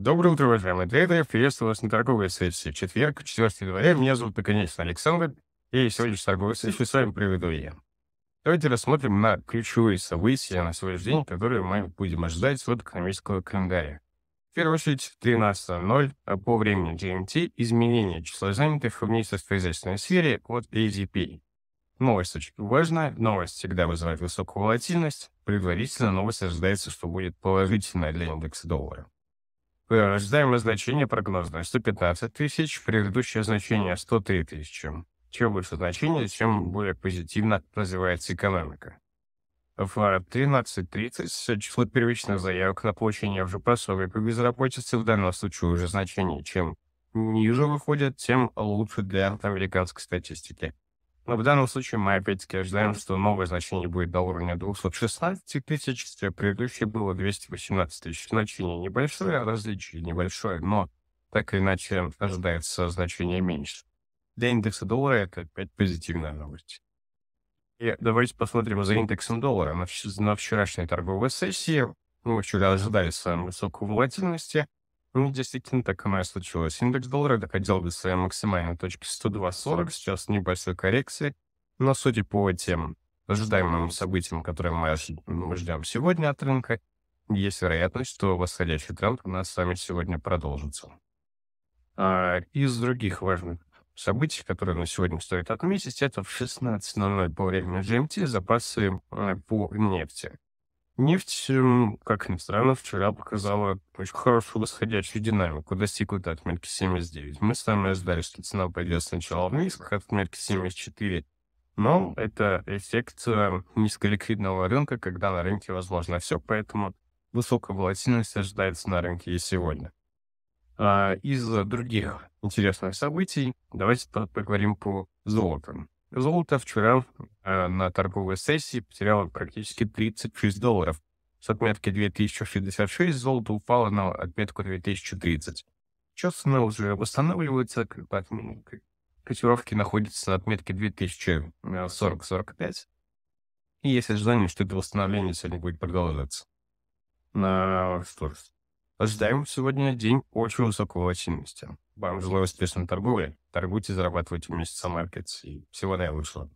Доброе утро, уважаемые трейдеры. Приветствую вас на торговой сессии. Четверг, 4 января. Меня зовут, наконец, Александр. И сегодняшнюю торговая сессию с вами приведу я. Давайте рассмотрим на ключевые события на сегодняшний день, которые мы будем ожидать от экономического календаря. В первую очередь, 13.00 по времени GMT изменение числа занятых в министерственно-хозяйственной сфере от ADP. Новость очень важная, новость всегда вызывает высокую волатильность, предварительно новость ожидается, что будет положительная для индекса доллара. Э, Ждаемое значение прогнозное 115 тысяч, предыдущее значение 103 тысячи. Чем больше значение, чем более позитивно развивается экономика. В 13.30 число первичных заявок на получение уже пособия по безработице в данном случае уже значение. Чем ниже выходит, тем лучше для американской статистики. Но в данном случае мы опять-таки ожидаем, что новое значение будет до уровня 216 тысяч, а предыдущее было 218 тысяч. Значение небольшое, а различие небольшое, но так или иначе ожидается значение меньше. Для индекса доллара это опять позитивная новость. И давайте посмотрим за индексом доллара. На, вчерашней торговой сессии мы ну, вчера ожидали высокой волатильности, ну, действительно, так оно и случилось. Индекс доллара доходил до своей максимальной точки 102.40, сейчас небольшой коррекции, но судя по тем ожидаемым событиям, которые мы ждем сегодня от рынка, есть вероятность, что восходящий тренд у нас с вами сегодня продолжится. А из других важных событий, которые на сегодня стоит отметить, это в 16.00 по времени GMT запасы а, по нефти. Нефть, эм, как ни странно, вчера показала очень хорошую восходящую динамику, достигла до отметки 79. Мы с вами ждали, что цена пойдет сначала вниз, к отметке 74, но это эффект эм, низколиквидного рынка, когда на рынке возможно все, поэтому высокая волатильность ожидается на рынке и сегодня. А, Из других интересных событий давайте поговорим по золоту. Золото вчера Э, на торговой сессии потеряла практически 36 долларов. С отметки 2066 золото упало на отметку 2030. Сейчас цена уже восстанавливается, ну, котировки находятся на отметке 2040-45. И есть ожидание, что это восстановление сегодня будет продолжаться. На что ж, ожидаем сегодня день очень высокой лояльности. Вам желаю успешной торговли, торгуйте, зарабатывайте вместе с маркетс и всего наилучшего.